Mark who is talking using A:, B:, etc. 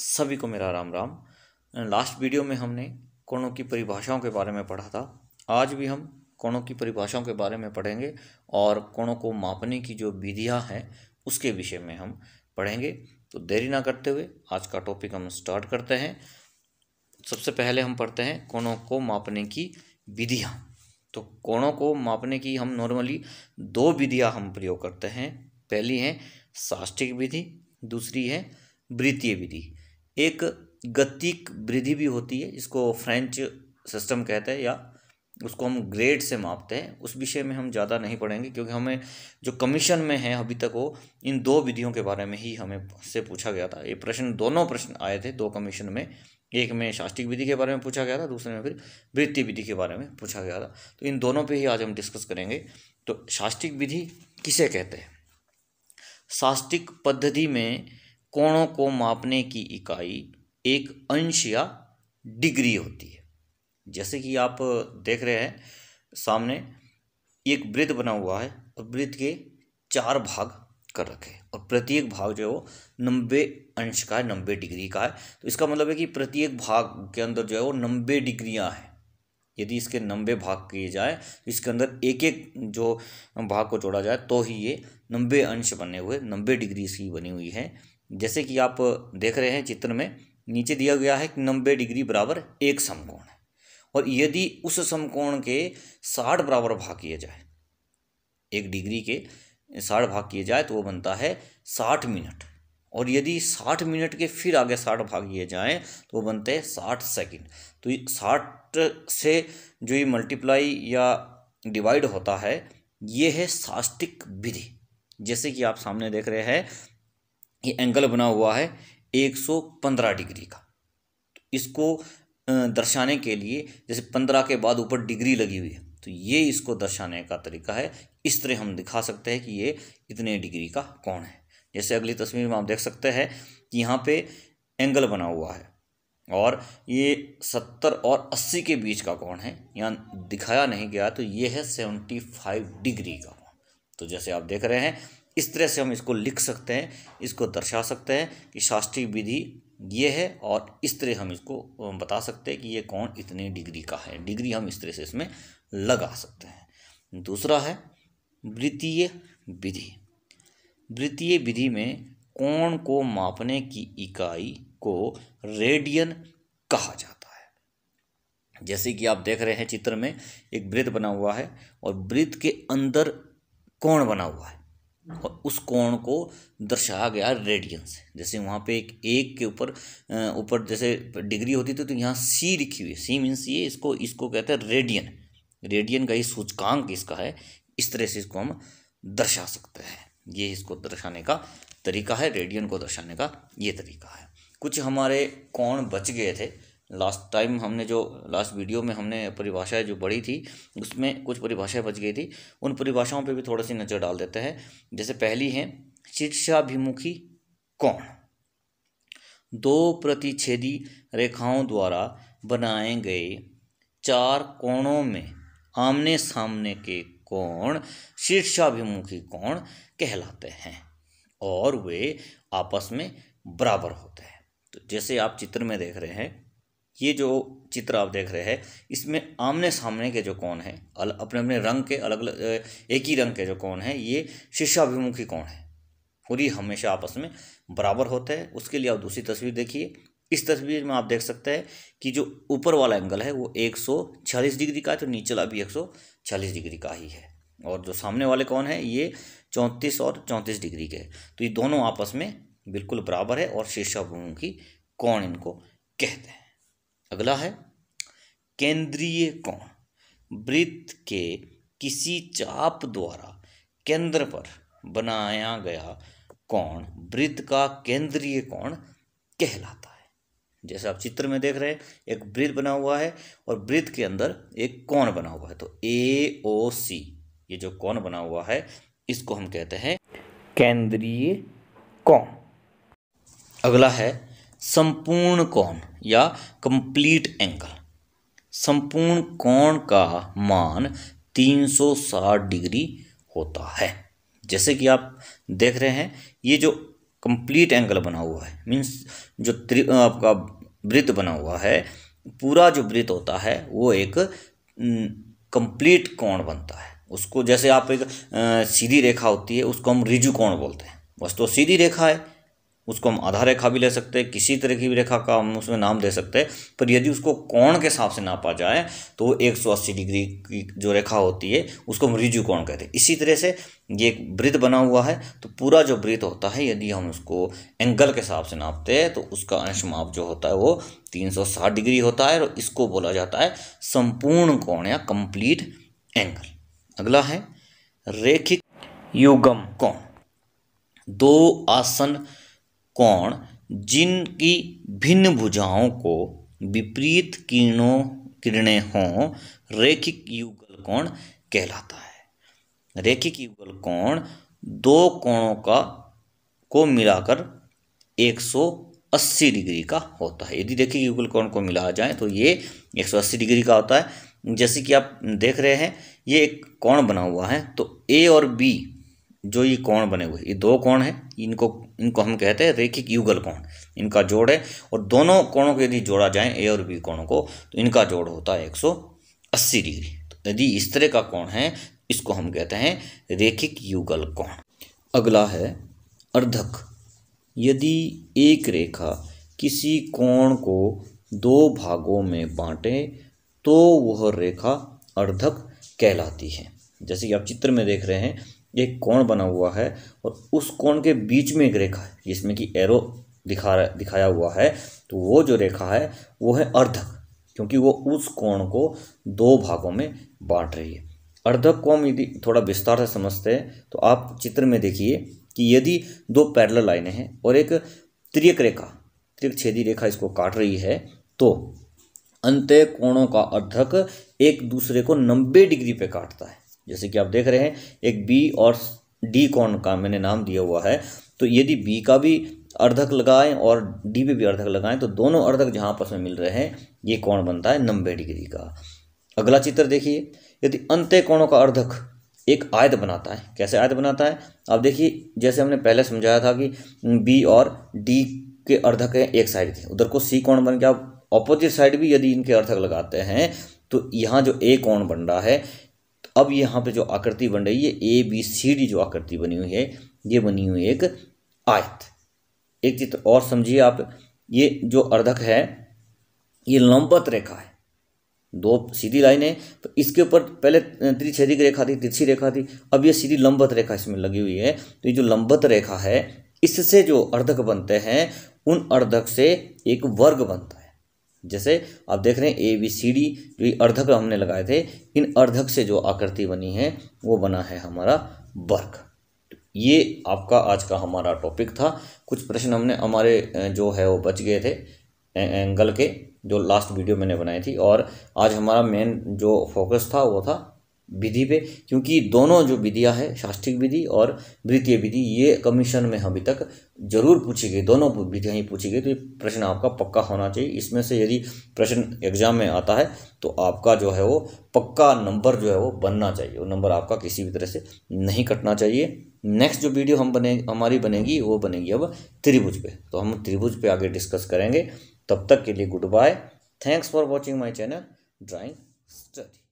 A: सभी को मेरा राम राम लास्ट वीडियो में हमने कोणों की परिभाषाओं के बारे में पढ़ा था आज भी हम कोणों की परिभाषाओं के बारे में पढ़ेंगे और कोणों को मापने की जो विधियाँ हैं उसके विषय में हम पढ़ेंगे तो देरी ना करते हुए आज का टॉपिक हम स्टार्ट करते हैं सबसे पहले हम पढ़ते हैं कोणों को मापने की विधियाँ तो कोणों को मापने की हम नॉर्मली दो विधियाँ हम प्रयोग करते हैं पहली है साष्टिक विधि दूसरी है वृत्तीय विधि एक गतिक वृद्धि भी होती है जिसको फ्रेंच सिस्टम कहते हैं या उसको हम ग्रेड से मापते हैं उस विषय में हम ज़्यादा नहीं पढ़ेंगे क्योंकि हमें जो कमीशन में है अभी तक वो इन दो विधियों के बारे में ही हमें से पूछा गया था ये प्रश्न दोनों प्रश्न आए थे दो कमीशन में एक में शास्त्रिक विधि के बारे में पूछा गया था दूसरे में फिर वृत्ति विधि के बारे में पूछा गया था तो इन दोनों पर ही आज हम डिस्कस करेंगे तो शास्त्रिक विधि किसे कहते हैं शास्त्रिक पद्धति में कोणों को मापने की इकाई एक अंश या डिग्री होती है जैसे कि आप देख रहे हैं सामने एक वृत्त बना हुआ है और वृत्त के चार भाग कर रखे हैं और प्रत्येक भाग जो है वो नब्बे अंश का है नब्बे डिग्री का है तो इसका मतलब है कि प्रत्येक भाग के अंदर जो है वो नब्बे डिग्रियां हैं यदि इसके नब्बे भाग किए जाए तो इसके अंदर एक एक जो भाग को जोड़ा जाए तो ही ये नब्बे अंश बने हुए नब्बे डिग्री इसकी बनी हुई है जैसे कि आप देख रहे हैं चित्र में नीचे दिया गया है कि नब्बे डिग्री बराबर एक समकोण है और यदि उस समकोण के साठ बराबर भाग किए जाए एक डिग्री के साठ भाग किए जाए तो वो बनता है साठ मिनट और यदि साठ मिनट के फिर आगे साठ भाग किए जाएँ तो वो बनते हैं साठ सेकेंड तो साठ से जो ये मल्टीप्लाई या डिवाइड होता है ये है साष्टिक विधि जैसे कि आप सामने देख रहे हैं ये एंगल बना हुआ है 115 डिग्री का तो इसको दर्शाने के लिए जैसे पंद्रह के बाद ऊपर डिग्री लगी हुई है तो ये इसको दर्शाने का तरीका है इस तरह हम दिखा सकते हैं कि ये इतने डिग्री का कौन है जैसे अगली तस्वीर में आप देख सकते हैं कि यहाँ पे एंगल बना हुआ है और ये सत्तर और अस्सी के बीच का कौन है यहाँ दिखाया नहीं गया तो ये है सेवेंटी फाइव डिग्री का तो जैसे आप देख रहे हैं इस तरह से हम इसको लिख सकते हैं इसको दर्शा सकते हैं कि शास्त्रीय विधि ये है और इस तरह हम इसको बता सकते हैं कि ये कौन इतने डिग्री का है डिग्री हम इस तरह से इसमें लगा सकते हैं दूसरा है वृत्तीय विधि वृत्तीय विधि में कोण को मापने की इकाई को रेडियन कहा जाता है जैसे कि आप देख रहे हैं चित्र में एक वृत्त बना हुआ है और वृत्त के अंदर कोण बना हुआ है और उस कोण को दर्शाया गया रेडियन से जैसे वहाँ पे एक एक के ऊपर ऊपर जैसे डिग्री होती थी तो यहाँ सी लिखी हुई है सी मीन्स ये इसको इसको कहते हैं रेडियन रेडियन का ही सूचकांक इसका है इस तरह से इसको हम दर्शा सकते हैं ये इसको दर्शाने का तरीका है रेडियन को दर्शाने का ये तरीका है कुछ हमारे कोण बच गए थे लास्ट टाइम हमने जो लास्ट वीडियो में हमने परिभाषाएं जो बड़ी थी उसमें कुछ परिभाषाएं बच गई थी उन परिभाषाओं पे भी थोड़ा सी नज़र डाल देते हैं जैसे पहली है शिक्षाभिमुखी कौन दो प्रतिच्छेदी रेखाओं द्वारा बनाए गए चार कोणों में आमने सामने के कोण शीर्षाभिमुखी कोण कहलाते हैं और वे आपस में बराबर होते हैं तो जैसे आप चित्र में देख रहे हैं ये जो चित्र आप देख रहे हैं इसमें आमने सामने के जो कौन हैं अपने अपने रंग के अलग अलग एक ही रंग के जो कौन हैं ये शिष्याभिमुखी कौन है और ये हमेशा आपस में बराबर होते हैं उसके लिए आप दूसरी तस्वीर देखिए इस तस्वीर में आप देख सकते हैं कि जो ऊपर वाला एंगल है वो एक डिग्री का है तो नीचे वाला भी 146 डिग्री का ही है और जो सामने वाले कौन है ये चौंतीस और चौंतीस डिग्री के तो ये दोनों आपस में बिल्कुल बराबर है और शीर्षाभिमुखी कौन इनको कहते हैं अगला है केंद्रीय कोण वृत्त के किसी चाप द्वारा केंद्र पर बनाया गया कोण वृत्त का केंद्रीय कोण कहलाता है जैसे आप चित्र में देख रहे हैं एक वृत्त बना हुआ है और वृत्त के अंदर एक कोण बना हुआ है तो ए ओ सी ये जो कोण बना हुआ है इसको हम कहते हैं केंद्रीय कोण अगला है संपूर्ण कोण या कंप्लीट एंगल संपूर्ण कोण का मान 360 डिग्री होता है जैसे कि आप देख रहे हैं ये जो कंप्लीट एंगल बना हुआ है मीन्स जो आपका वृत्त बना हुआ है पूरा जो वृत्त होता है वो एक कंप्लीट कोण बनता है उसको जैसे आप एक सीधी रेखा होती है उसको हम रिजु कोण बोलते हैं बस तो सीधी रेखा है उसको हम आधा रेखा भी ले सकते हैं किसी तरह की भी रेखा का हम उसमें नाम दे सकते हैं पर यदि उसको कोण के हिसाब से नापा जाए तो एक सौ अस्सी डिग्री की जो रेखा होती है उसको हम रिजु कोण कहते हैं इसी तरह से ये एक वृत्त बना हुआ है तो पूरा जो वृत्त होता है यदि हम उसको एंगल के हिसाब से नापते हैं तो उसका अंश माप जो होता है वो तीन सौ साठ डिग्री होता है और इसको बोला जाता है संपूर्ण कोण या कंप्लीट एंगल अगला है रेखिक युगम कोण दो आसन कोण जिनकी भिन्न भुजाओं को विपरीत किरणों किरणें हों रेखिक युगल कोण कहलाता है रेखिक युगल कोण दो कोणों का को मिलाकर 180 डिग्री का होता है यदि रेखिक युगल कोण को मिला जाए तो ये 180 डिग्री का होता है जैसे कि आप देख रहे हैं ये एक कोण बना हुआ है तो ए और बी जो ये कोण बने हुए ये दो कोण है इनको इनको हम कहते हैं रेखिक युगल कोण इनका जोड़ है और दोनों कोणों को यदि जोड़ा जाए ए और बी कोणों को तो इनका जोड़ होता है एक सौ अस्सी डिग्री तो यदि इस तरह का कोण है इसको हम कहते हैं रेखिक युगल कोण अगला है अर्धक यदि एक रेखा किसी कोण को दो भागों में बांटे तो वह रेखा अर्धक कहलाती है जैसे कि आप चित्र में देख रहे हैं एक कोण बना हुआ है और उस कोण के बीच में एक रेखा है जिसमें कि एरो दिखा रहा दिखाया हुआ है तो वो जो रेखा है वो है अर्धक क्योंकि वो उस कोण को दो भागों में बांट रही है अर्धक को हम यदि थोड़ा विस्तार से समझते हैं तो आप चित्र में देखिए कि यदि दो पैरल लाइनें हैं और एक त्रियक रेखा त्रियक छेदी रेखा इसको काट रही है तो अंत्य कोणों का अर्धक एक दूसरे को नब्बे डिग्री पे काटता है जैसे कि आप देख रहे हैं एक बी और डी कौन का मैंने नाम दिया हुआ है तो यदि बी का भी अर्धक लगाएं और डी पे भी अर्धक लगाएं तो दोनों अर्धक जहां आपस में मिल रहे हैं ये कौन बनता है नब्बे डिग्री का अगला चित्र देखिए यदि अंत्य कोणों का अर्धक एक आयत बनाता है कैसे आयत बनाता है आप देखिए जैसे हमने पहले समझाया था कि बी और डी के अर्धक हैं एक साइड के उधर को सी कोण बन के आप साइड भी यदि इनके अर्धक लगाते हैं तो यहाँ जो ए कोण बन रहा है अब यहाँ पे जो आकृति बन रही है ए बी सी डी जो आकृति बनी हुई है ये बनी हुई एक आयत एक चित्र और समझिए आप ये जो अर्धक है ये लंबत रेखा है दो सीधी लाइन है तो इसके ऊपर पहले त्रिछेदी की रेखा थी तिरछी रेखा थी अब ये सीधी लंबत रेखा इसमें लगी हुई है तो ये जो लंबत रेखा है इससे जो अर्धक बनते हैं उन अर्धक से एक वर्ग बनता है जैसे आप देख रहे हैं ए बी सी डी जो अर्धक हमने लगाए थे इन अर्धक से जो आकृति बनी है वो बना है हमारा वर्क ये आपका आज का हमारा टॉपिक था कुछ प्रश्न हमने हमारे जो है वो बच गए थे एंगल के जो लास्ट वीडियो मैंने बनाई थी और आज हमारा मेन जो फोकस था वो था विधि पे क्योंकि दोनों जो विधियां है शास्त्रिक विधि और वृत्तीय विधि ये कमीशन में अभी तक जरूर पूछी गई दोनों विधियाँ ही पूछी गई तो ये प्रश्न आपका पक्का होना चाहिए इसमें से यदि प्रश्न एग्जाम में आता है तो आपका जो है वो पक्का नंबर जो है वो बनना चाहिए वो नंबर आपका किसी भी तरह से नहीं कटना चाहिए नेक्स्ट जो वीडियो हम बने हमारी बनेगी वो बनेगी अब त्रिभुज पे तो हम त्रिभुज पे आगे डिस्कस करेंगे तब तक के लिए good bye thanks for watching my channel drawing study